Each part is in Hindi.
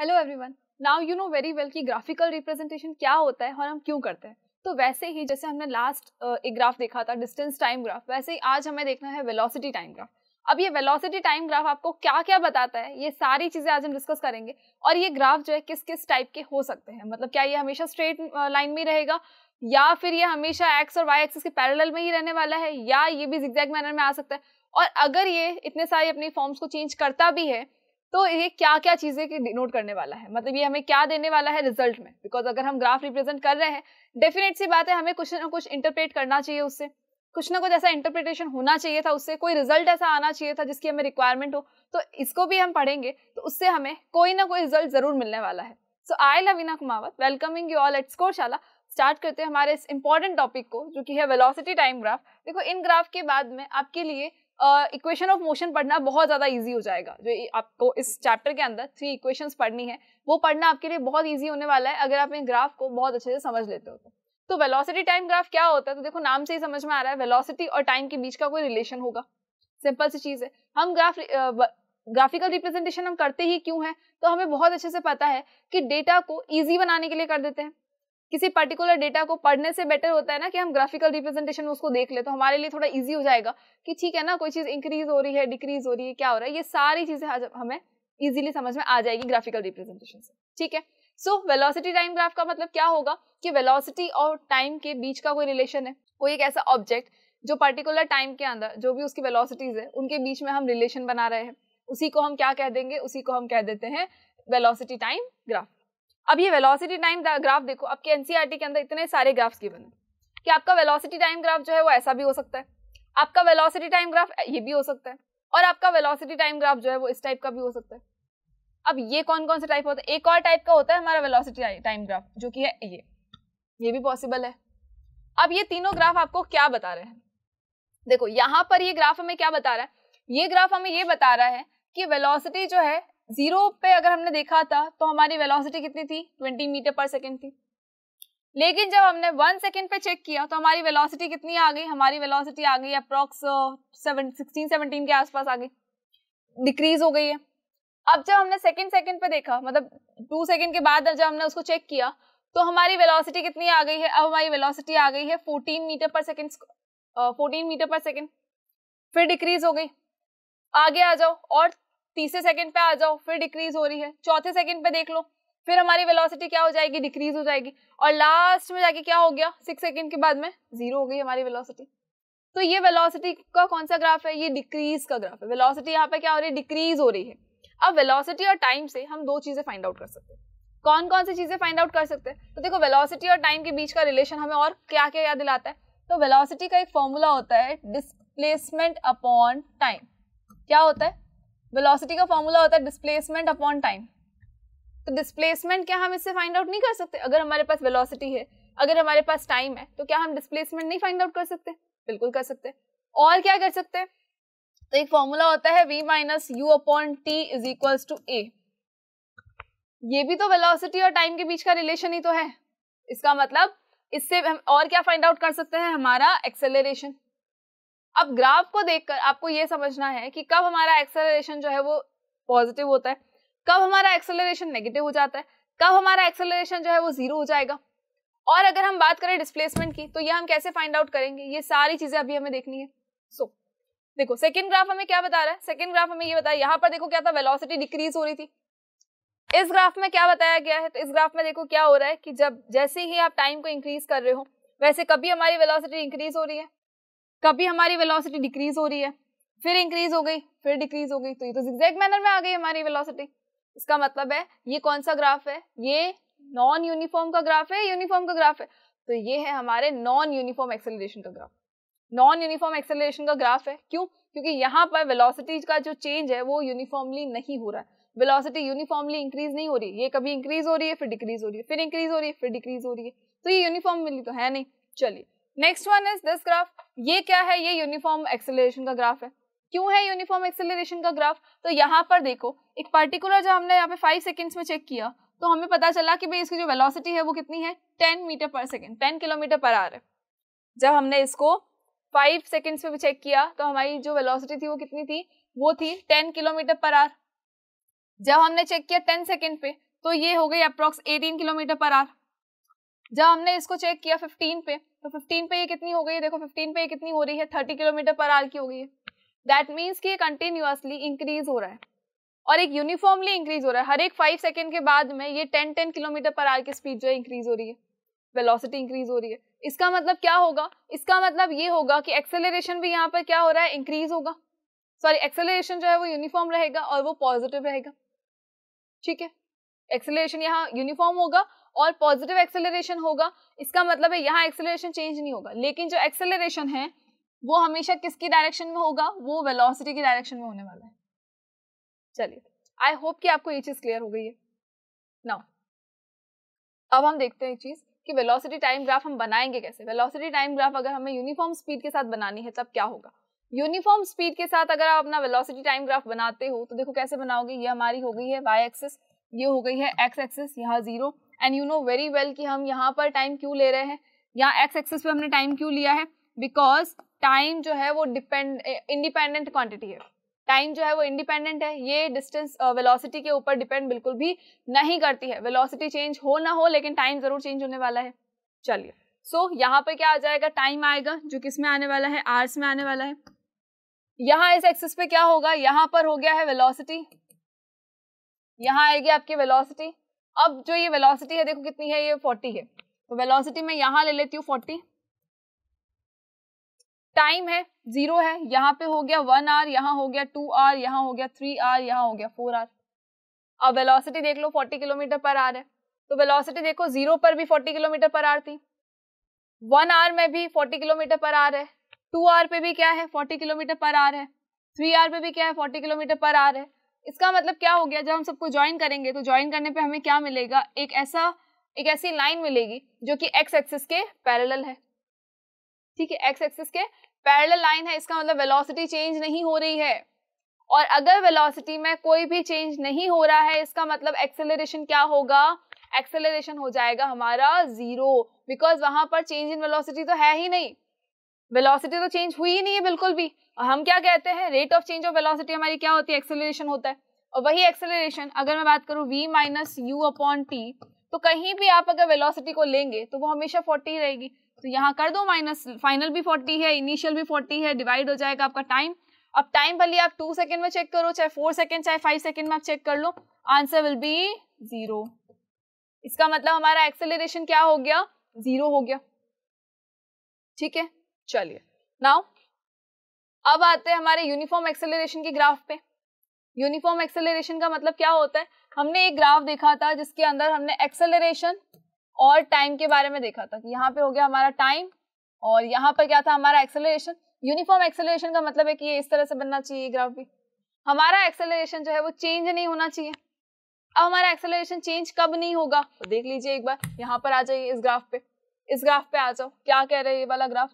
hello everyone now you know very well कि ग्राफिकल रिप्रेजेंटेशन क्या होता है और हम क्यों करते हैं तो वैसे ही जैसे हमने लास्ट एक ग्राफ देखा था डिस्टेंस टाइम ग्राफ वैसे ही आज हमें देखना है वेलोसिटी टाइम ग्राफ अब ये वेलोसिटी टाइम ग्राफ आपको क्या क्या बताता है ये सारी चीज़ें आज हम डिस्कस करेंगे और ये ग्राफ जो है किस किस टाइप के हो सकते हैं मतलब क्या ये हमेशा स्ट्रेट लाइन में रहेगा या फिर ये हमेशा एक्स और वाई एक्सिस के पैरेलल में ही रहने वाला है या ये भी जिग्जैग मैनर में आ सकता है और अगर ये इतने सारे अपनी फॉर्म्स को चेंज करता भी है तो ये क्या क्या चीज़ें डिनोट करने वाला है मतलब ये हमें क्या देने वाला है रिजल्ट में बिकॉज अगर हम ग्राफ रिप्रेजेंट कर रहे हैं डेफिनेट सी बात है हमें कुछ ना कुछ इंटरप्रेट करना चाहिए उससे कुछ ना कुछ ऐसा इंटरप्रिटेशन होना चाहिए था उससे कोई रिजल्ट ऐसा आना चाहिए था जिसकी हमें रिक्वायरमेंट हो तो इसको भी हम पढ़ेंगे तो उससे हमें कोई ना कोई रिजल्ट जरूर मिलने वाला है so I Lavina Kumawat welcoming you all at Scoreshala start करते हैं हमारे इस इंपॉर्टेंट टॉपिक को जो कि है वेलोसिटी टाइम ग्राफ देखो इन ग्राफ के बाद में आपके लिए इक्वेशन ऑफ मोशन पढ़ना बहुत ज़्यादा ईजी हो जाएगा जो आपको इस चैप्टर के अंदर थ्री इक्वेशंस पढ़नी है वो पढ़ना आपके लिए बहुत ईजी होने वाला है अगर आप इन ग्राफ को बहुत अच्छे से समझ लेते हो तो वेलोसिटी टाइम ग्राफ क्या होता है तो देखो नाम से ही समझ में आ रहा है वेलोसिटी और टाइम के बीच का कोई रिलेशन होगा सिंपल सी चीज़ है हम ग्राफ ग्राफिकल रिप्रेजेंटेशन हम करते ही क्यों हैं तो हमें बहुत अच्छे से पता है कि डेटा को ईजी बनाने के लिए कर देते हैं किसी पर्टिकुलर डेटा को पढ़ने से बेटर होता है ना कि हम ग्राफिकल रिप्रेजेंटेशन में उसको देख ले तो हमारे लिए थोड़ा ईजी हो जाएगा कि ठीक है ना कोई चीज़ इंक्रीज हो रही है डिक्रीज हो रही है क्या हो रहा है ये सारी चीज़ें हमें ईजिली समझ में आ जाएगी ग्राफिकल रिप्रेजेंटेशन से ठीक है सो वेलोसिटी टाइम ग्राफ का मतलब क्या होगा कि वेलोसिटी और टाइम के बीच का कोई रिलेशन है कोई एक ऐसा ऑब्जेक्ट जो पर्टिकुलर टाइम के अंदर जो भी उसकी वेलोसिटीज है उनके बीच में हम रिलेशन बना रहे हैं उसी को हम क्या कह देंगे उसी को हम कह देते हैं वेलोसिटी टाइम ग्राफ अब ये वेलोसिटी टाइम ग्राफ देखो आपके एनसीईआरटी e के अंदर इतने सारे ग्राफ्स गिवन है कि आपका वेलोसिटी टाइम ग्राफ जो है वो ऐसा भी हो सकता है आपका वेलोसिटी टाइम ग्राफ ये भी हो सकता है और आपका वेलोसिटी टाइम ग्राफ जो है वो इस टाइप का भी हो सकता है अब ये कौन कौन सा टाइप होता है एक और टाइप का होता है हमारा वेलोसिटी टाइम ग्राफ जो कि है ये ये भी पॉसिबल है अब ये तीनों ग्राफ आपको क्या बता रहे हैं देखो यहाँ पर ये ग्राफ हमें क्या बता रहा है ये ग्राफ हमें ये बता रहा है कि वेलोसिटी जो है जीरो पे अगर हमने देखा था तो हमारी वेलोसिटी कितनी थी 20 मीटर पर सेकेंड थी लेकिन जब हमने वन सेकेंड पे चेक किया तो हमारी वेलोसिटी कितनी आ गई हमारी वेलोसिटी आ गई अप्रॉक्स सिक्सटीन सेवनटीन के आसपास आ गई डिक्रीज हो गई है अब जब हमने सेकेंड सेकेंड पे देखा मतलब टू सेकेंड के बाद जब हमने उसको चेक किया तो हमारी वेलोसिटी कितनी आ गई है अब हमारी वेलोसिटी आ गई है fourteen metre per second fourteen metre per second फिर डिक्रीज हो गई आगे आ जाओ और तीसरे सेकंड पे आ जाओ फिर डिक्रीज हो रही है चौथे सेकंड पे देख लो फिर हमारी वेलोसिटी क्या हो जाएगी डिक्रीज हो जाएगी और लास्ट में जाके क्या हो गया सिक्स सेकंड के बाद में जीरो हो गई हमारी वेलोसिटी तो ये वेलोसिटी का कौन सा ग्राफ है ये डिक्रीज का ग्राफ है वेलोसिटी यहाँ पे क्या हो रही है डिक्रीज हो रही है अब वेलोसिटी और टाइम से हम दो चीजें फाइंड आउट कर सकते हैं कौन कौन सी चीजें फाइंड आउट कर सकते हैं तो देखो वेलोसिटी और टाइम के बीच का रिलेशन हमें और क्या क्या याद दिलाता है तो वेलोसिटी का एक फॉर्मूला होता है डिस्प्लेसमेंट अपॉन टाइम क्या होता है वेलोसिटी का फॉर्मूला होता है डिस्प्लेसमेंट अपॉन टाइम तो डिस्प्लेसमेंट क्या हम इससे फाइंड आउट नहीं कर सकते अगर हमारे पास वेलोसिटी है अगर हमारे पास टाइम है तो क्या हम डिस्प्लेसमेंट नहीं फाइंड आउट कर सकते बिल्कुल कर सकते और क्या कर सकते हैं तो एक फॉर्मूला होता है v minus u upon t is equal to a ये भी तो वेलोसिटी और टाइम के बीच का रिलेशन ही तो है इसका मतलब इससे हम और क्या फाइंड आउट कर सकते हैं हमारा एक्सेलरेशन अब ग्राफ को देखकर आपको ये समझना है कि कब हमारा एक्सेलरेशन जो है वो पॉजिटिव होता है कब हमारा एक्सेलरेशन नेगेटिव हो जाता है कब हमारा एक्सेलरेशन जो है वो जीरो हो जाएगा और अगर हम बात करें डिस्प्लेसमेंट की तो ये हम कैसे फाइंड आउट करेंगे ये सारी चीजें अभी हमें देखनी है सो so, देखो सेकेंड ग्राफ हमें क्या बता रहा है सेकेंड ग्राफ हमें ये बता रहा है यहाँ पर देखो क्या था वेलोसिटी डिक्रीज हो रही थी इस ग्राफ में क्या बताया गया है तो इस ग्राफ में देखो क्या हो रहा है कि जब जैसे ही आप टाइम को इंक्रीज कर रहे हो वैसे कभी हमारी वेलोसिटी इंक्रीज हो रही है कभी हमारी वेलोसिटी डिक्रीज हो रही है फिर इंक्रीज हो गई फिर डिक्रीज हो गई तो ये तो एग्जैक्ट मैनर में आ गई हमारी वेलोसिटी इसका मतलब है ये कौन सा ग्राफ है ये नॉन यूनिफॉर्म का ग्राफ है यूनिफॉर्म का ग्राफ है तो ये है हमारे नॉन यूनिफॉर्म एक्सेलरेशन का ग्राफ नॉन यूनिफॉर्म एक्सेलरेशन का ग्राफ है क्यों क्योंकि यहाँ पर वेलोसिटी का जो चेंज है वो यूनिफॉर्मली नहीं हो रहा है वेलोसिटी यूनिफॉर्मली इंक्रीज नहीं हो रही ये कभी इंक्रीज हो रही है फिर डिक्रीज हो रही है फिर इंक्रीज हो रही है फिर डिक्रीज हो रही है तो ये यूनिफॉर्मली तो है नहीं चलिए next one is this graph ये क्या है ये यूनिफॉर्म एक्सेलरेशन का ग्राफ है क्यों है यूनिफॉर्म एक्सेलरेशन का ग्राफ तो यहाँ पर देखो एक पर्टिकुलर जो हमने यहाँ पे फाइव सेकेंड्स में चेक किया तो हमें पता चला कि भाई इसकी जो वेलोसिटी है वो कितनी है ten metre per second ten kilometre per hour है जब हमने इसको फाइव सेकेंड्स में चेक किया तो हमारी जो वेलोसिटी थी वो कितनी थी वो थी टेन किलोमीटर पर आर जब हमने चेक किया टेन सेकेंड पे तो ये हो गई approx eighteen kilometre per hour जब हमने इसको चेक किया 15 पे तो 15 पे ये कितनी हो गई है देखो 15 पे ये कितनी हो रही है 30 किलोमीटर पर आर की हो गई है दैट मीन्स कि ये कंटिन्यूसली इंक्रीज हो रहा है और एक यूनिफॉर्मली इंक्रीज हो रहा है हर एक फाइव सेकेंड के बाद में ये ten ten kilometre per hour की स्पीड जो है इंक्रीज हो रही है वेलोसिटी इंक्रीज हो रही है इसका मतलब क्या होगा इसका मतलब ये होगा कि एक्सेलरेशन भी यहाँ पर क्या हो रहा है इंक्रीज होगा सॉरी एक्सेलरेशन जो है वो यूनिफॉर्म रहेगा और वो पॉजिटिव रहेगा ठीक है एक्सेलरेशन यहाँ यूनिफॉर्म होगा और पॉजिटिव एक्सेलरेशन होगा इसका मतलब है यहाँ एक्सेलरेशन चेंज नहीं होगा लेकिन जो एक्सेलरेशन है वो हमेशा किसकी डायरेक्शन में होगा वो वेलोसिटी की डायरेक्शन में होने वाला है चलिए आई होप कि आपको ये चीज़ क्लियर हो गई है नाउ अब हम देखते हैं एक चीज़ कि वेलोसिटी टाइम ग्राफ हम बनाएंगे कैसे वेलोसिटी टाइम ग्राफ अगर हमें यूनिफॉर्म स्पीड के साथ बनानी है तब क्या होगा यूनिफॉर्म स्पीड के साथ अगर आप अपना वेलोसिटी टाइम ग्राफ बनाते हो तो देखो कैसे बनाओगे ये हमारी हो गई है वाई एक्सिस ये हो गई है एक्स एक्सिस यहाँ zero and you know very well कि हम यहाँ पर टाइम क्यों ले रहे हैं यहाँ एक्स एक्सेस पे हमने टाइम क्यों लिया है बिकॉज टाइम जो है वो डिपेंड इंडिपेंडेंट क्वांटिटी है टाइम जो है वो इंडिपेंडेंट है ये डिस्टेंस वेलोसिटी uh, के ऊपर डिपेंड बिल्कुल भी नहीं करती है वेलोसिटी चेंज हो ना हो लेकिन टाइम ज़रूर चेंज होने वाला है चलिए सो so, यहाँ पर क्या आ जाएगा टाइम आएगा जो किस में आने वाला है आर्स में आने वाला है यहाँ इस एक्सिस पे क्या होगा यहाँ पर हो गया है वेलोसिटी यहाँ आएगी आपकी वेलोसिटी अब जो ये वेलोसिटी है देखो कितनी है ये फोर्टी है तो वेलोसिटी मैं यहाँ ले लेती हूँ फोर्टी टाइम है जीरो है यहाँ पे हो गया वन आर यहाँ हो गया टू आर यहाँ हो गया थ्री आर यहाँ हो गया फोर आर अब वेलोसिटी देख लो फोर्टी किलोमीटर पर आर है तो वेलोसिटी देखो जीरो पर भी फोर्टी किलोमीटर पर आर थी वन आर में भी फोर्टी किलोमीटर पर आर है टू आर पे भी क्या है फोर्टी किलोमीटर पर आर है थ्री आर पे भी क्या है फोर्टी किलोमीटर पर आर है इसका मतलब क्या हो गया जब हम सबको ज्वाइन करेंगे तो ज्वाइन करने पे हमें क्या मिलेगा एक ऐसा एक ऐसी लाइन मिलेगी जो कि एक्स एक्सिस के पैरेलल है ठीक है एक्स एक्सिस के पैरेलल लाइन है इसका मतलब वेलोसिटी चेंज नहीं हो रही है और अगर वेलोसिटी में कोई भी चेंज नहीं हो रहा है इसका मतलब एक्सेलरेशन क्या होगा एक्सेलरेशन हो जाएगा हमारा जीरो बिकॉज वहां पर चेंज इन वेलोसिटी तो है ही नहीं वेलोसिटी तो चेंज हुई ही नहीं है बिल्कुल भी और हम क्या कहते हैं rate of change of velocity हमारी क्या होती है एक्सेलरेशन होता है और वही एक्सेलरेशन अगर मैं बात करूँ v minus u upon t तो कहीं भी आप अगर वेलोसिटी को लेंगे तो वो हमेशा फोर्टी ही रहेगी तो यहाँ कर दो माइनस फाइनल भी फोर्टी है इनिशियल भी फोर्टी है डिवाइड हो जाएगा आपका टाइम अब टाइम भले आप टू सेकेंड में चेक करो चाहे फोर सेकेंड चाहे फाइव सेकेंड में आप चेक कर लो आंसर विल बी जीरो इसका मतलब हमारा एक्सेलरेशन क्या हो गया जीरो हो गया ठीक है चलिए नाउ अब आते हैं हमारे यूनिफॉर्म एक्सेलरेशन के ग्राफ पे यूनिफॉर्म एक्सेलरेशन का मतलब क्या होता है हमने एक ग्राफ देखा था जिसके अंदर हमने एक्सेलरेशन और टाइम के बारे में देखा था कि यहाँ पे हो गया हमारा टाइम और यहाँ पर क्या था हमारा एक्सेलरेशन यूनिफॉर्म एक्सेलरेशन का मतलब है कि ये इस तरह से बनना चाहिए ग्राफ भी हमारा एक्सेलरेशन जो है वो चेंज नहीं होना चाहिए अब हमारा एक्सेलरेशन चेंज कब नहीं होगा तो देख लीजिए एक बार यहाँ पर आ जाइए इस ग्राफ पे इस ग्राफ पे आ जाओ क्या कह रहे हैं ये वाला ग्राफ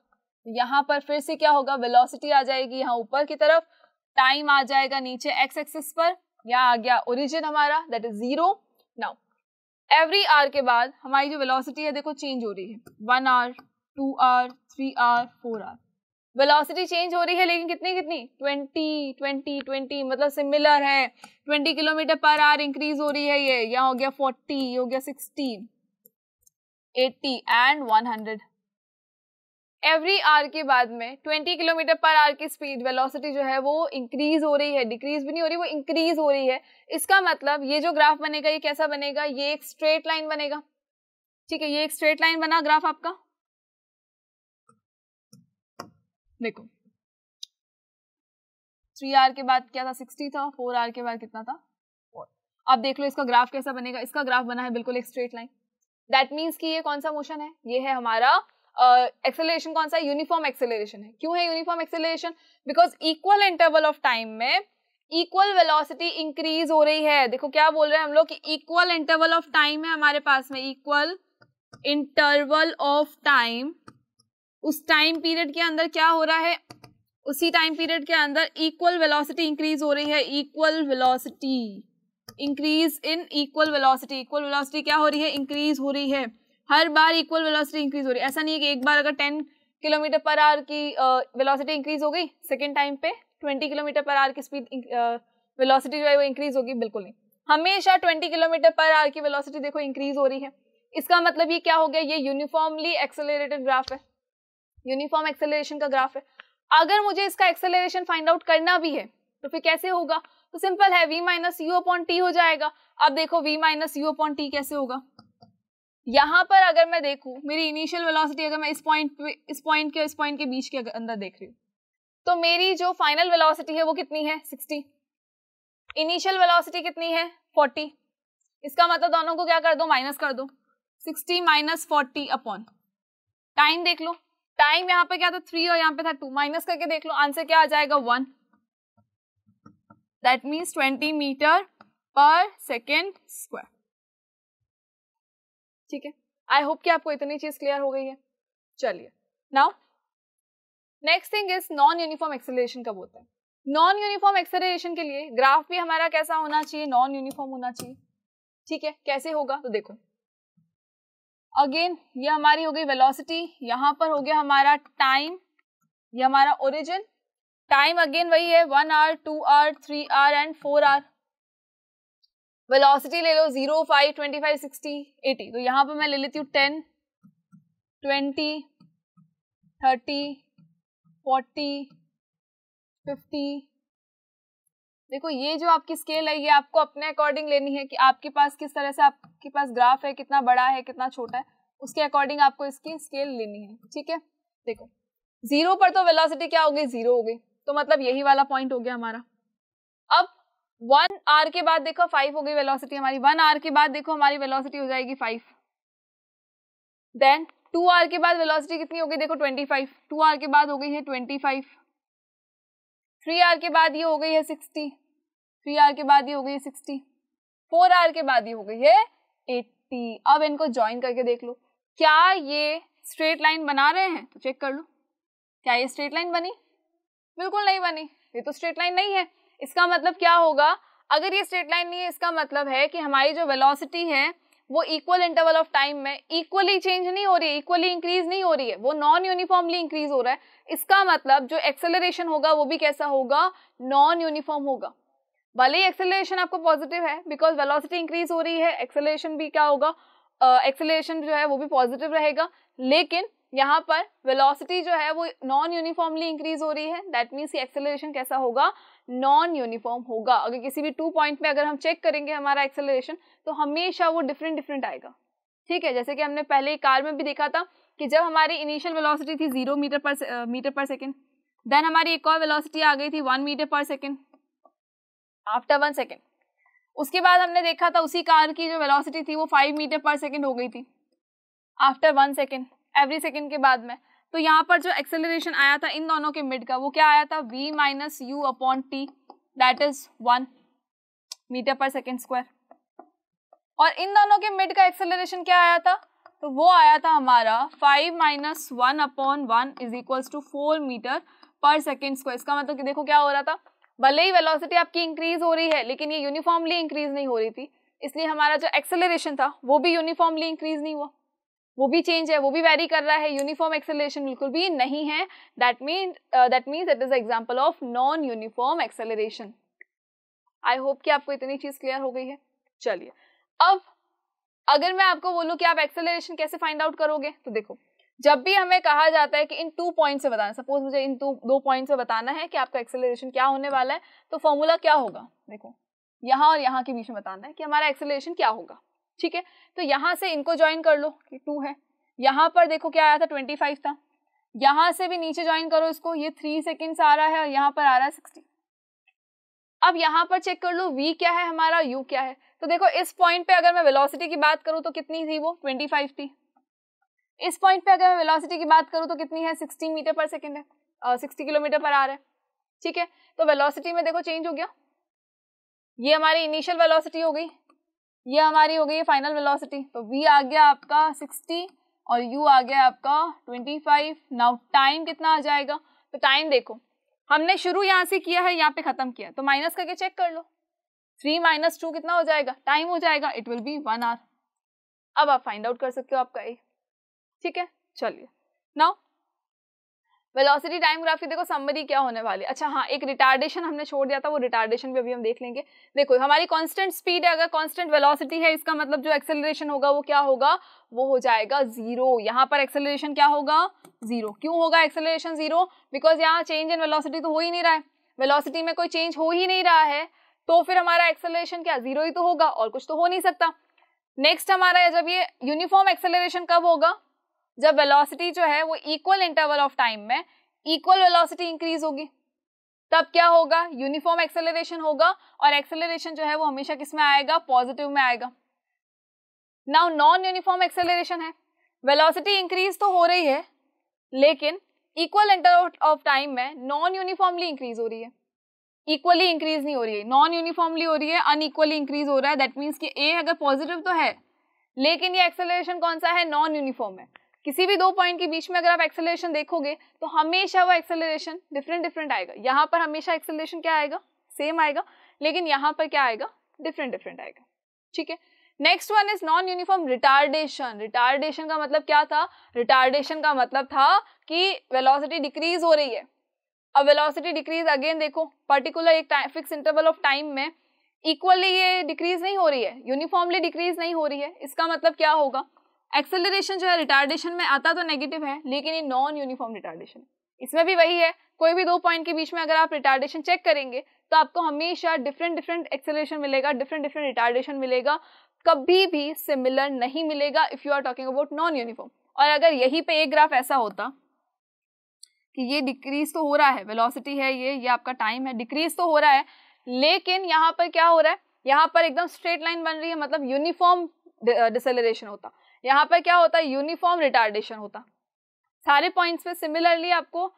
यहाँ पर फिर से क्या होगा वेलोसिटी आ जाएगी यहाँ ऊपर की तरफ टाइम आ जाएगा नीचे एक्स एक्सिस पर या आ गया ओरिजिन हमारा that is zero now every hour के बाद हमारी जो वेलोसिटी है देखो चेंज हो रही है one hour two hour three hour four hour velocity change हो रही है लेकिन कितनी कितनी ट्वेंटी ट्वेंटी ट्वेंटी मतलब सिमिलर है twenty kilometre per hour increase हो रही है ये यहाँ हो गया फोर्टी हो गया sixty eighty and one hundred every hour के बाद में 20 किलोमीटर पर आर की स्पीड वेलोसिटी जो है वो इंक्रीज हो रही है डिक्रीज भी नहीं हो रही वो इंक्रीज हो रही है इसका मतलब ये जो ग्राफ बनेगा ये कैसा बनेगा ये एक स्ट्रेट लाइन बनेगा ठीक है ये एक स्ट्रेट लाइन बना ग्राफ आपका देखो थ्री आर के बाद क्या था सिक्सटी था फोर आर के बाद कितना था अब देख लो इसका ग्राफ कैसा बनेगा इसका ग्राफ बना है बिल्कुल एक स्ट्रेट लाइन दैट मीन्स कि ये कौन सा मोशन है ये है हमारा एक्सेलरेशन uh, कौन सा है यूनिफॉर्म एक्सेलरेशन है क्यों है uniform acceleration because equal interval of time में इक्वल वेलोसिटी इंक्रीज हो रही है देखो क्या बोल रहे हैं हम लोग कि इक्वल इंटरवल ऑफ टाइम है हमारे पास में इक्वल इंटरवल ऑफ टाइम उस टाइम पीरियड के अंदर क्या हो रहा है उसी टाइम पीरियड के अंदर इक्वल वेलोसिटी इंक्रीज हो रही है equal velocity increase in equal velocity equal velocity क्या हो रही है इंक्रीज हो रही है हर बार इक्वल वेलोसिटी इंक्रीज हो रही है ऐसा नहीं है कि एक बार अगर टेन किलोमीटर पर आवर की वेलोसिटी इंक्रीज हो गई सेकेंड टाइम पे ट्वेंटी किलोमीटर पर आवर की स्पीड वेलोसिटी जो है वो इंक्रीज होगी बिल्कुल नहीं हमेशा ट्वेंटी किलोमीटर पर आवर की वेलोसिटी देखो इंक्रीज हो रही है इसका मतलब ये क्या हो गया ये यूनिफॉर्मली एक्सेलरेटेड ग्राफ है यूनिफॉर्म एक्सेलरेशन का ग्राफ है अगर मुझे इसका एक्सेलरेशन फाइंड आउट करना भी है तो फिर कैसे होगा तो सिंपल है v minus u upon t हो जाएगा अब देखो v minus u upon t कैसे होगा यहाँ पर अगर मैं देखूँ मेरी इनिशियल वेलोसिटी अगर मैं इस पॉइंट इस पॉइंट के इस पॉइंट के बीच के अंदर देख रही हूँ तो मेरी जो फाइनल वेलोसिटी है वो कितनी है 60 इनिशियल वेलोसिटी कितनी है 40 इसका मतलब दोनों को क्या कर दो माइनस कर दो 60 माइनस फोर्टी अपॉन टाइम देख लो टाइम यहाँ पे क्या था थ्री और यहाँ पर था टू माइनस करके देख लो आंसर क्या आ जाएगा one that means twenty metre per second square ठीक है आई होप कि आपको इतनी चीज क्लियर हो गई है चलिए now next thing is non uniform acceleration कब होता है नॉन यूनिफॉर्म एक्सेलरेशन के लिए ग्राफ भी हमारा कैसा होना चाहिए नॉन यूनिफॉर्म होना चाहिए ठीक है कैसे होगा तो देखो अगेन ये हमारी हो गई वेलोसिटी यहाँ पर हो गया हमारा टाइम ये हमारा ओरिजिन टाइम अगेन वही है one hour two hour three hour and four hour velocity ले लो zero five twenty five sixty eighty तो यहाँ पे मैं ले लेती हूँ ten twenty thirty forty fifty देखो ये जो आपकी स्केल है ये आपको अपने अकॉर्डिंग लेनी है कि आपके पास किस तरह से आपके पास ग्राफ है कितना बड़ा है कितना छोटा है उसके अकॉर्डिंग आपको इसकी स्केल लेनी है ठीक है देखो जीरो पर तो वेलोसिटी क्या हो गई जीरो हो गई तो मतलब यही वाला पॉइंट हो गया हमारा अब वन आर के बाद देखो फाइव हो गई वेलोसिटी हमारी वन आर के बाद देखो हमारी वेलोसिटी हो जाएगी फाइव देन टू आर के बाद वेलोसिटी कितनी हो गई देखो ट्वेंटी फाइव टू आर के बाद हो गई है ट्वेंटी फाइव थ्री आर के बाद ये हो गई है सिक्सटी थ्री आर के बाद ये हो गई है सिक्सटी फोर आर के बाद ये हो गई है एट्टी अब इनको ज्वाइन करके देख लो क्या ये स्ट्रेट लाइन बना रहे हैं तो चेक कर लो क्या ये स्ट्रेट लाइन बनी बिल्कुल नहीं बनी ये तो स्ट्रेट लाइन नहीं है इसका मतलब क्या होगा अगर ये स्ट्रेट लाइन नहीं है इसका मतलब है कि हमारी जो वेलोसिटी है वो इक्वल इंटरवल ऑफ टाइम में इक्वली चेंज नहीं हो रही है इक्वली इंक्रीज नहीं हो रही है वो नॉन यूनिफॉर्मली इंक्रीज हो रहा है इसका मतलब जो एक्सेलरेशन होगा वो भी कैसा होगा नॉन यूनिफॉर्म होगा भले ही एक्सेलरेशन आपको पॉजिटिव है बिकॉज वेलोसिटी इंक्रीज हो रही है एक्सेलरेशन भी क्या होगा एक्सेलरेशन uh, जो है वो भी पॉजिटिव रहेगा लेकिन यहाँ पर वेलोसिटी जो है वो नॉन यूनिफॉर्मली इंक्रीज हो रही है दैट मीन्स ये एक्सेलरेशन कैसा होगा नॉन यूनिफॉर्म होगा अगर किसी भी टू पॉइंट में अगर हम चेक करेंगे हमारा एक्सेलरेशन तो हमेशा वो डिफरेंट डिफरेंट आएगा ठीक है जैसे कि हमने पहले कार में भी देखा था कि जब हमारी इनिशियल वेलोसिटी थी zero metre per metre per second then हमारी एक और वेलोसिटी आ गई थी one metre per second after one second उसके बाद हमने देखा था उसी कार की जो वेलोसिटी थी वो फाइव मीटर पर सेकेंड हो गई थी after one second every second के बाद में तो यहाँ पर जो एक्सेलरेशन आया था इन दोनों के मिड का वो क्या आया था v minus u upon t that is one metre per second square और इन दोनों के मिड का एक्सेलरेशन क्या आया था तो वो आया था हमारा five minus one upon one is equals to four metre per second square इसका मतलब कि देखो क्या हो रहा था भले ही वेलोसिटी आपकी इंक्रीज हो रही है लेकिन ये यूनिफॉर्मली इंक्रीज नहीं हो रही थी इसलिए हमारा जो एक्सेलरेशन था वो भी यूनिफॉर्मली इंक्रीज नहीं हुआ वो भी चेंज है वो भी वेरी कर रहा है यूनिफॉर्म एक्सेलरेशन बिल्कुल भी नहीं है that mean that means that is example of non uniform acceleration I hope कि आपको इतनी चीज क्लियर हो गई है चलिए अब अगर मैं आपको बोलूँ कि आप एक्सेलरेशन कैसे फाइंड आउट करोगे तो देखो जब भी हमें कहा जाता है कि इन टू पॉइंट से बताना सपोज मुझे इन टू दो पॉइंट से बताना है कि आपका एक्सेलरेशन क्या होने वाला है तो फॉर्मूला क्या होगा देखो यहाँ और यहाँ के बीच में बताना है कि हमारा एक्सेलरेशन क्या होगा ठीक है तो यहाँ से इनको ज्वाइन कर लो कि टू है यहाँ पर देखो क्या आया था ट्वेंटी फाइव था यहाँ से भी नीचे ज्वाइन करो इसको ये थ्री सेकेंड्स आ रहा है और यहाँ पर आ रहा है सिक्सटी अब यहाँ पर चेक कर लो वी क्या है हमारा यू क्या है तो देखो इस पॉइंट पे अगर मैं वेलोसिटी की बात करूँ तो कितनी थी वो ट्वेंटी फाइव थी इस पॉइंट पे अगर मैं वेलोसिटी की बात करूँ तो कितनी है सिक्सटी मीटर पर सेकेंड है सिक्सटी किलोमीटर पर आ रहा है ठीक है तो वेलोसिटी में देखो चेंज हो गया ये हमारी इनिशियल वेलोसिटी हो गई ये हमारी हो गई है फाइनल वेलोसिटी तो वी आ गया आपका सिक्सटी और यू आ गया आपका ट्वेंटी फाइव नाउ टाइम कितना आ जाएगा तो टाइम देखो हमने शुरू यहाँ से किया है यहाँ पे ख़त्म किया तो माइनस करके चेक कर लो थ्री माइनस टू कितना हो जाएगा टाइम हो जाएगा it will be one hour अब आप फाइंड आउट कर सकते हो आपका ए ठीक है चलिए नाउ वेलोसिटी टाइम ग्राफ की देखो समरी क्या होने वाली अच्छा हाँ एक रिटार्डेशन हमने छोड़ दिया था वो रिटार्डेशन भी अभी हम देख लेंगे देखो हमारी कांस्टेंट स्पीड है अगर कांस्टेंट वेलोसिटी है इसका मतलब जो एक्सेलरेशन होगा वो क्या होगा वो हो जाएगा जीरो यहाँ पर एक्सेलरेशन क्या होगा जीरो क्यों होगा एक्सेलरेशन जीरो बिकॉज यहाँ चेंज इन वेलोसिटी तो हो ही नहीं रहा है वेलोसिटी में कोई चेंज हो ही नहीं रहा है तो फिर हमारा एक्सेलरेशन क्या जीरो ही तो होगा और कुछ तो हो नहीं सकता नेक्स्ट हमारा जब ये यूनिफॉर्म एक्सेलरेशन कब होगा जब वेलोसिटी जो है वो इक्वल इंटरवल ऑफ टाइम में इक्वल वेलोसिटी इंक्रीज होगी तब क्या होगा यूनिफॉर्म एक्सेलरेशन होगा और एक्सेलरेशन जो है वो हमेशा किस में आएगा पॉजिटिव में आएगा नाउ नॉन यूनिफॉर्म एक्सेलरेशन है वेलोसिटी इंक्रीज तो हो रही है लेकिन इक्वल इंटर ऑफ टाइम में नॉन यूनिफॉर्मली इंक्रीज हो रही है इक्वली इंक्रीज नहीं हो रही है नॉन यूनिफॉर्मली हो रही है अनइक्वली इंक्रीज हो रहा है दैट मीन्स कि ए अगर पॉजिटिव तो है लेकिन ये एक्सेलरेशन कौन सा है नॉन यूनिफॉर्म है किसी भी दो पॉइंट के बीच में अगर आप एक्सेलरेशन देखोगे तो हमेशा वो एक्सेलरेशन डिफरेंट डिफरेंट आएगा यहाँ पर हमेशा एक्सेलरेशन क्या आएगा सेम आएगा लेकिन यहाँ पर क्या आएगा डिफरेंट डिफरेंट आएगा ठीक है next one is non uniform retardation retardation का मतलब क्या था रिटार्डेशन का मतलब था कि वेलोसिटी डिक्रीज हो रही है अब वेलोसिटी डिक्रीज अगेन देखो पर्टिकुलर एक फिक्स इंटरवल ऑफ टाइम में इक्वली ये डिक्रीज नहीं हो रही है यूनिफॉर्मली डिक्रीज नहीं हो रही है इसका मतलब क्या होगा एक्सेलरेशन जो है रिटार्डेशन में आता तो नेगेटिव है लेकिन ये नॉन यूनिफॉर्म रिटार्डेशन इसमें भी वही है कोई भी दो पॉइंट के बीच में अगर आप रिटार्डेशन चेक करेंगे तो आपको हमेशा डिफरेंट डिफरेंट एक्सेलरेशन मिलेगा डिफरेंट डिफरेंट रिटार्डेशन मिलेगा कभी भी सिमिलर नहीं मिलेगा if you are talking about non uniform और अगर यहीं पे एक ग्राफ ऐसा होता कि ये डिक्रीज तो हो रहा है वेलोसिटी है ये ये आपका टाइम है डिक्रीज तो हो रहा है लेकिन यहाँ पर क्या हो रहा है यहाँ पर एकदम स्ट्रेट लाइन बन रही है मतलब यूनिफॉर्म डिसेलरेशन होता यहाँ पर क्या होता है यूनिफॉर्म रिटार्डेशन होता सारे पॉइंट्स पे सिमिलरली आपको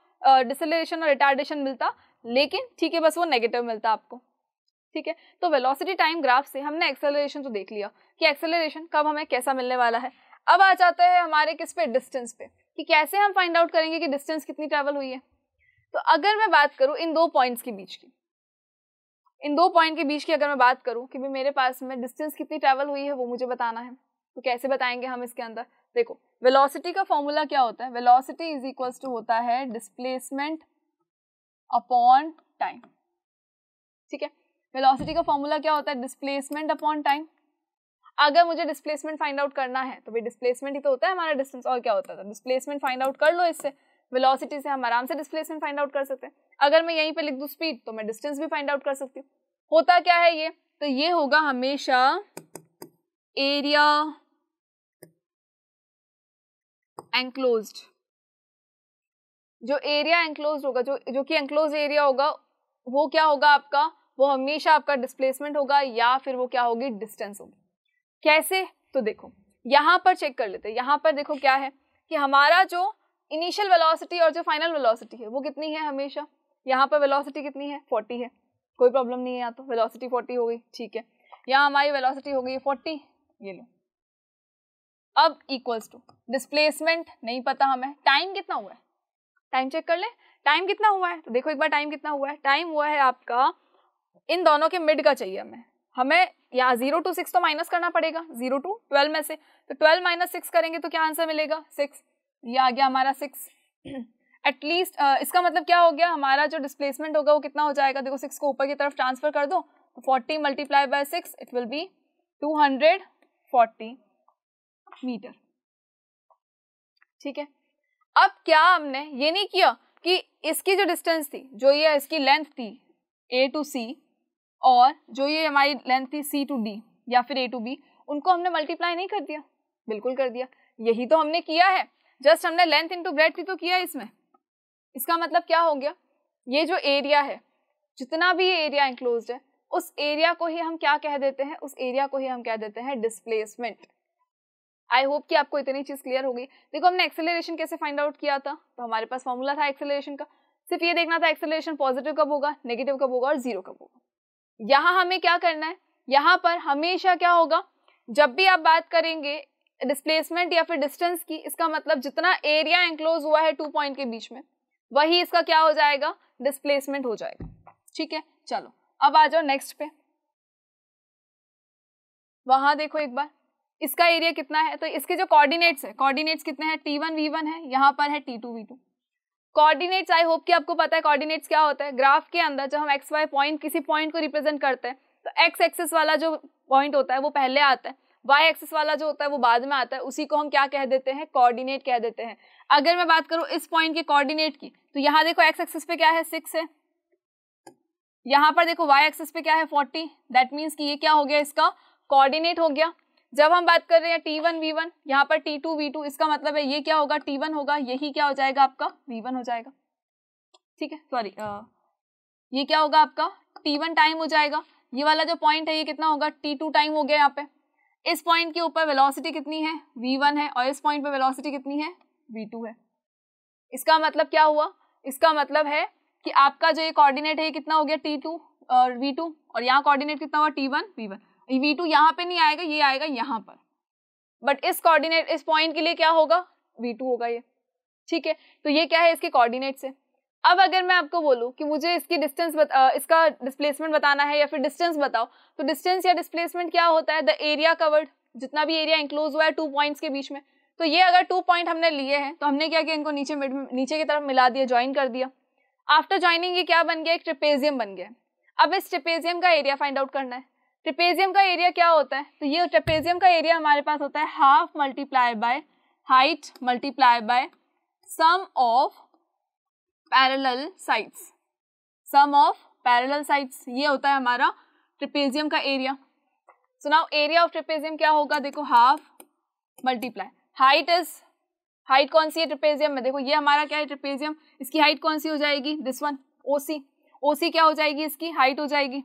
डिसलेशन और रिटार्डेशन मिलता लेकिन ठीक है बस वो नेगेटिव मिलता आपको ठीक है तो वेलोसिटी टाइम ग्राफ से हमने एक्सेलरेशन तो देख लिया कि एक्सेलरेशन कब हमें कैसा मिलने वाला है अब आ जाता है हमारे किस पे डिस्टेंस पे कि कैसे हम फाइंड आउट करेंगे कि डिस्टेंस कितनी ट्रैवल हुई है तो अगर मैं बात करूँ इन दो पॉइंट्स के बीच की इन दो पॉइंट के बीच की अगर मैं बात करूँ कि भाई मेरे पास में डिस्टेंस कितनी ट्रैवल हुई है वो मुझे बताना है तो कैसे बताएंगे हम इसके अंदर देखो वेलोसिटी का फॉर्मूला क्या होता है वेलोसिटी इज इक्वल्स टू होता है डिस्प्लेसमेंट अपॉन टाइम ठीक है वेलोसिटी का फॉर्मूला क्या होता है डिस्प्लेसमेंट अपॉन टाइम अगर मुझे डिस्प्लेसमेंट फाइंड आउट करना है तो भाई डिस्प्लेसमेंट ही तो होता है हमारा डिस्टेंस और क्या होता है डिस्प्लेसमेंट फाइंड आउट कर लो इससे वेलोसिटी से हम आराम से डिस्प्लेसमेंट फाइंड आउट कर सकते हैं अगर मैं यहीं पे लिख दूँ स्पीड तो मैं डिस्टेंस भी फाइंड आउट कर सकती हूँ होता क्या है ये तो ये होगा हमेशा एरिया एनक्लोज्ड जो एरिया एनक्लोज होगा जो जो कि एनक्लोज एरिया होगा वो क्या होगा आपका वो हमेशा आपका डिस्प्लेसमेंट होगा या फिर वो क्या होगी डिस्टेंस होगी कैसे तो देखो यहाँ पर चेक कर लेते हैं यहाँ पर देखो क्या है कि हमारा जो इनिशियल वेलोसिटी और जो फाइनल वेलोसिटी है वो कितनी है हमेशा यहाँ पर वेलोसिटी कितनी है 40 है कोई प्रॉब्लम नहीं है यहाँ तो वेलोसिटी 40 हो गई ठीक है यहाँ हमारी वेलोसिटी हो गई 40 ये लो अब इक्वल्स टू डिस्प्लेसमेंट नहीं पता हमें टाइम कितना हुआ है टाइम चेक कर ले टाइम कितना हुआ है तो देखो एक बार टाइम कितना हुआ है टाइम हुआ है आपका इन दोनों के मिड का चाहिए हमें हमें या जीरो टू सिक्स तो माइनस करना पड़ेगा जीरो टू ट्वेल्व में से तो ट्वेल्व माइनस सिक्स करेंगे तो क्या आंसर मिलेगा सिक्स ये आ गया हमारा सिक्स एटलीस्ट uh, इसका मतलब क्या हो गया हमारा जो डिस्प्लेसमेंट होगा वो कितना हो जाएगा देखो सिक्स को ऊपर की तरफ ट्रांसफर कर दो तो forty multiply by six it will be two hundred forty metre ठीक है अब क्या हमने ये नहीं किया कि इसकी जो डिस्टेंस थी जो ये इसकी लेंथ थी ए टू सी और जो ये हमारी लेंथ थी सी टू डी या फिर ए टू बी उनको हमने मल्टीप्लाई नहीं कर दिया बिल्कुल कर दिया यही तो हमने किया है जस्ट हमने लेंथ इंटू ब्रेड थी तो किया इसमें इसका मतलब क्या हो गया ये जो एरिया है जितना भी ये एरिया इंक्लोज है उस एरिया को ही हम क्या कह देते हैं उस एरिया को ही हम कह देते हैं डिस्प्लेसमेंट आई होप कि आपको इतनी चीज़ क्लियर होगी देखो हमने एक्सेलरेशन कैसे फाइंड आउट किया था तो हमारे पास फॉर्मूला था एक्सेलरेशन का सिर्फ ये देखना था एक्सेलरेशन पॉजिटिव कब होगा नेगेटिव कब होगा और जीरो कब होगा यहाँ हमें क्या करना है यहाँ पर हमेशा क्या होगा जब भी आप बात करेंगे डिस्प्लेसमेंट या फिर डिस्टेंस की इसका मतलब जितना एरिया एंक्लोज हुआ है टू पॉइंट के बीच में वही इसका क्या हो जाएगा डिस्प्लेसमेंट हो जाएगा ठीक है चलो अब आ जाओ नेक्स्ट पे वहां देखो एक बार इसका एरिया कितना है तो इसके जो कोऑर्डिनेट्स है कोऑर्डिनेट्स कितने हैं टी वन वी वन है यहाँ पर है T two V two coordinates I hope कि आपको पता है कोऑर्डिनेट्स क्या होता है ग्राफ के अंदर जब हम एक्स वाई पॉइंट किसी पॉइंट को रिप्रेजेंट करते हैं तो एक्स एक्सेस वाला जो पॉइंट होता है वो पहले आता है वाई एक्सेस वाला जो होता है वो बाद में आता है उसी को हम क्या कह देते हैं कोऑर्डिनेट कह देते हैं अगर मैं बात करूँ इस पॉइंट के कोऑर्डिनेट की तो यहाँ देखो एक्स एक्सेस पे क्या है सिक्स है यहाँ पर देखो वाई एक्सेस पे क्या है फोर्टी दैट मीन्स कि ये क्या हो गया इसका कोऑर्डिनेट हो गया जब हम बात कर रहे हैं टी वन वी वन यहाँ पर टी टू वी टू इसका मतलब है ये क्या होगा टी वन होगा यही क्या हो जाएगा आपका वी वन हो जाएगा ठीक है सॉरी ये क्या होगा आपका टी वन टाइम हो जाएगा ये वाला जो पॉइंट है ये कितना होगा टी टू टाइम हो गया यहाँ पे इस पॉइंट के ऊपर वेलोसिटी कितनी है वी वन है और इस पॉइंट पे वेलोसिटी कितनी है वी टू है इसका मतलब क्या हुआ इसका मतलब है कि आपका जो ये कोऑर्डिनेट है ये कितना हो गया टी टू और वी टू और यहाँ कोऑर्डिनेट कितना हुआ T one V one V two यहाँ पे नहीं आएगा ये आएगा यहाँ पर बट इस कॉर्डिनेट इस पॉइंट के लिए क्या होगा वी टू होगा ये ठीक है तो ये क्या है इसके कॉर्डिनेट से अब अगर मैं आपको बोलूँ कि मुझे इसकी डिस्टेंस बता, इसका डिस्प्लेसमेंट बताना है या फिर डिस्टेंस बताओ तो डिस्टेंस या डिस्प्लेसमेंट क्या होता है द एरिया कवर्ड जितना भी एरिया इंक्लोज हुआ है टू पॉइंट्स के बीच में तो ये अगर टू पॉइंट हमने लिए हैं तो हमने क्या किया इनको नीचे नीचे की तरफ मिला दिया ज्वाइन कर दिया आफ्टर ज्वाइनिंग ये क्या बन गया एक ट्रिपेजियम बन गया अब इस ट्रिपेजियम का एरिया फाइंड आउट करना है ट्रिपेजियम का एरिया क्या होता है तो ये ट्रेपेजियम का एरिया हमारे पास होता है half multiply by height multiply by sum of parallel sides sum of parallel sides ये होता है हमारा ट्रिपेजियम का area so now area of trapezium क्या होगा देखो half multiply height is height कौन सी है ट्रिपेजियम में देखो ये हमारा क्या है ट्रिपेजियम इसकी हाइट कौन सी हो जाएगी दिस वन ओसी सी क्या हो जाएगी इसकी हाइट हो जाएगी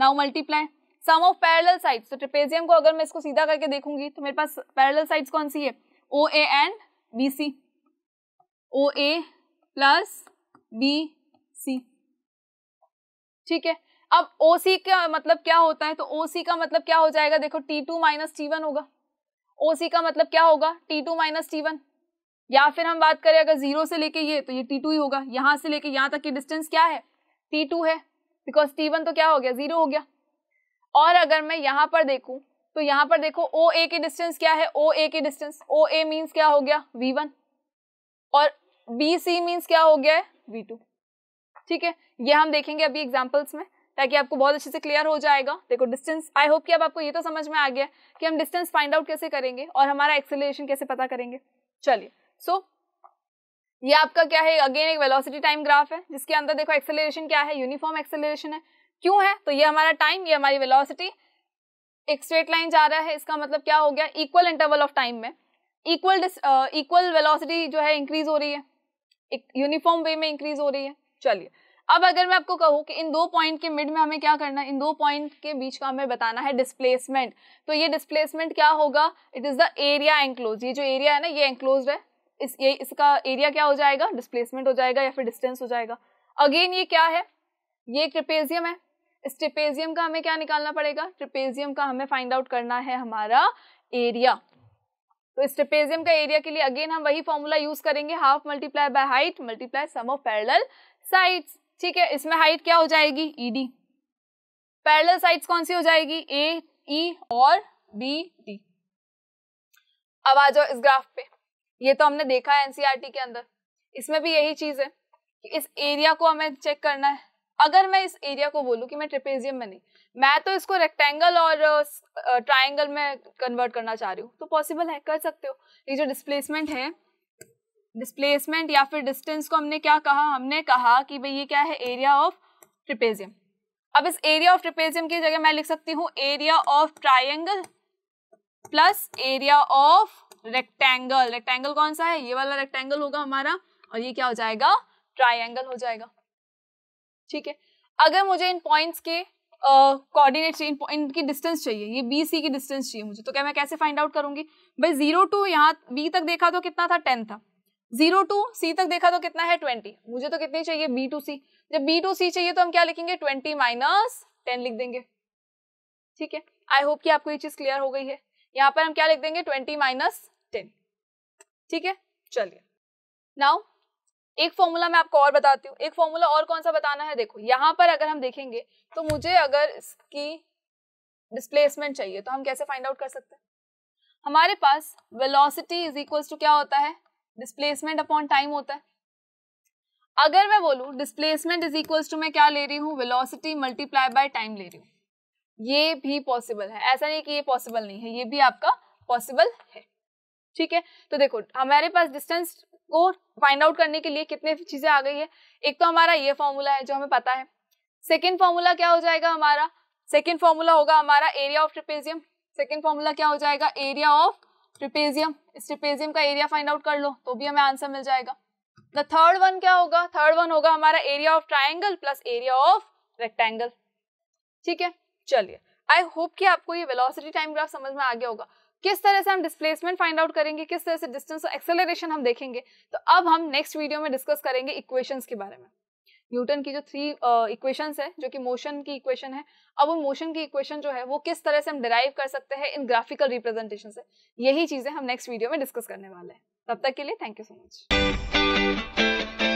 now multiply sum of parallel sides तो ट्रिपेजियम को अगर मैं इसको सीधा करके देखूंगी तो मेरे पास पैरेलल साइड्स कौन सी है O A and B C O A plus B C ठीक है अब ओ सी का मतलब क्या होता है तो ओ सी का मतलब क्या हो जाएगा देखो T two minus T one होगा ओ सी का मतलब क्या होगा T two minus T one या फिर हम बात करें अगर जीरो से लेके ये तो ये टी टू ही होगा यहाँ से लेके यहाँ तक की डिस्टेंस क्या है टी टू है बिकॉज टी वन तो क्या हो गया जीरो हो गया और अगर मैं यहाँ पर देखूँ तो यहाँ पर देखो ओ ए की डिस्टेंस क्या है ओ ए की डिस्टेंस ओ ए मीन्स क्या हो गया वी वन और बी सी मीन्स क्या हो गया है वी टू ठीक है ये हम देखेंगे अभी एग्जाम्पल्स में ताकि आपको बहुत अच्छे से क्लियर हो जाएगा देखो डिस्टेंस आई होप कि अब आपको ये तो समझ में आ गया कि हम डिस्टेंस फाइंड आउट कैसे करेंगे और हमारा एक्सेलरेशन कैसे पता करेंगे चलिए सो so, ये आपका क्या है अगेन एक वेलोसिटी टाइम ग्राफ है जिसके अंदर देखो एक्सेलरेशन क्या है यूनिफॉर्म एक्सेलरेशन है क्यों है तो ये हमारा टाइम ये हमारी वेलोसिटी एक स्ट्रेट लाइन जा रहा है इसका मतलब क्या हो गया इक्वल इंटरवल ऑफ टाइम में इक्वल इक्वल वेलोसिटी जो है इंक्रीज हो रही है एक यूनिफॉर्म वे में इंक्रीज हो रही है चलिए अब अगर मैं आपको कहूँ कि इन दो पॉइंट के मिड में हमें क्या करना है इन दो पॉइंट के बीच का हमें बताना है डिस्प्लेसमेंट तो ये डिस्प्लेसमेंट क्या होगा it is the area enclose ये जो एरिया है ना ये एंक्लोज है इस ये इसका एरिया क्या हो जाएगा डिस्प्लेसमेंट हो जाएगा या फिर डिस्टेंस हो जाएगा अगेन ये क्या है ये ट्रिपेजियम है इस ट्रिपेजियम का हमें क्या निकालना पड़ेगा ट्रिपेजियम का हमें फाइंड आउट करना है हमारा एरिया तो इस ट्रिपेजियम का एरिया के लिए अगेन हम वही फॉर्मूला यूज करेंगे half multiply by height multiply sum of parallel sides ठीक है इसमें हाइट क्या हो जाएगी ईडी पैरेलल साइड्स कौन सी हो जाएगी ए ई e और बी डी अब आ जाओ इस ग्राफ पे ये तो हमने देखा है एनसीईआरटी e के अंदर इसमें भी यही चीज है कि इस एरिया को हमें चेक करना है अगर मैं इस एरिया को बोलूँ कि मैं ट्रिपेजियम में नहीं मैं तो इसको रेक्टेंगल और ट्राइंगल में कन्वर्ट करना चाह रही हूँ तो पॉसिबल है कर सकते हो ये जो डिस्प्लेसमेंट है डिस्प्लेसमेंट या फिर डिस्टेंस को हमने क्या कहा हमने कहा कि भाई ये क्या है एरिया ऑफ ट्रिपेजियम अब इस एरिया ऑफ ट्रिपेजियम की जगह मैं लिख सकती हूँ area of triangle plus area of rectangle rectangle कौन सा है ये वाला रेक्टेंगल होगा हमारा और ये क्या हो जाएगा ट्राइंगल हो जाएगा ठीक है अगर मुझे इन पॉइंट्स के कोऑर्डिनेट uh, चाहिए इनकी डिस्टेंस चाहिए ये बी सी की डिस्टेंस चाहिए मुझे तो क्या मैं कैसे फाइंड आउट करूंगी भाई जीरो टू यहाँ बी तक देखा तो कितना था टेन था जीरो टू सी तक देखा तो कितना है ट्वेंटी मुझे तो कितनी चाहिए बी टू सी जब बी टू सी चाहिए तो हम क्या लिखेंगे ट्वेंटी माइनस टेन लिख देंगे ठीक है आई होप कि आपको ये चीज क्लियर हो गई है यहाँ पर हम क्या लिख देंगे ट्वेंटी माइनस टेन ठीक है चलिए नाउ एक फॉर्मूला मैं आपको और बताती हूँ एक फॉर्मूला और कौन सा बताना है देखो यहाँ पर अगर हम देखेंगे तो मुझे अगर इसकी डिस्प्लेसमेंट चाहिए तो हम कैसे फाइंड आउट कर सकते हैं हमारे पास वेलोसिटी इज इक्वल्स टू क्या होता है डिस्प्लेसमेंट अपॉन टाइम होता है अगर मैं बोलूँ डिस्प्लेसमेंट इज इक्वल्स टू मैं क्या ले रही हूँ वेलोसिटी मल्टीप्लाई बाय टाइम ले रही हूँ ये भी पॉसिबल है ऐसा नहीं कि ये पॉसिबल नहीं है ये भी आपका पॉसिबल है ठीक है तो देखो हमारे पास डिस्टेंस को फाइंड आउट करने के लिए कितने चीजें आ गई है एक तो हमारा ये फॉर्मूला है जो हमें पता है सेकेंड फॉर्मूला क्या हो जाएगा हमारा सेकेंड फॉर्मूला होगा हमारा area of trapezium second formula क्या हो जाएगा एरिया ऑफ ट्रिपेजियम इस ट्रिपेजियम का एरिया फाइंड आउट कर लो तो भी हमें आंसर मिल जाएगा द थर्ड वन क्या होगा थर्ड वन होगा हमारा area of triangle plus area of rectangle ठीक है चलिए आई होप कि आपको ये वेलोसिटी टाइम ग्राफ समझ में आ गया होगा किस तरह से हम डिस्प्लेसमेंट फाइंड आउट करेंगे किस तरह से डिस्टेंस और एक्सेलरेशन हम देखेंगे तो अब हम नेक्स्ट वीडियो में डिस्कस करेंगे इक्वेशंस के बारे में न्यूटन की जो थ्री इक्वेशंस uh, है जो कि मोशन की इक्वेशन है अब वो मोशन की इक्वेशन जो है वो किस तरह से हम डिराइव कर सकते हैं इन ग्राफिकल रिप्रेजेंटेशन से यही चीजें हम नेक्स्ट वीडियो में डिस्कस करने वाले हैं तब तक के लिए थैंक यू सो मच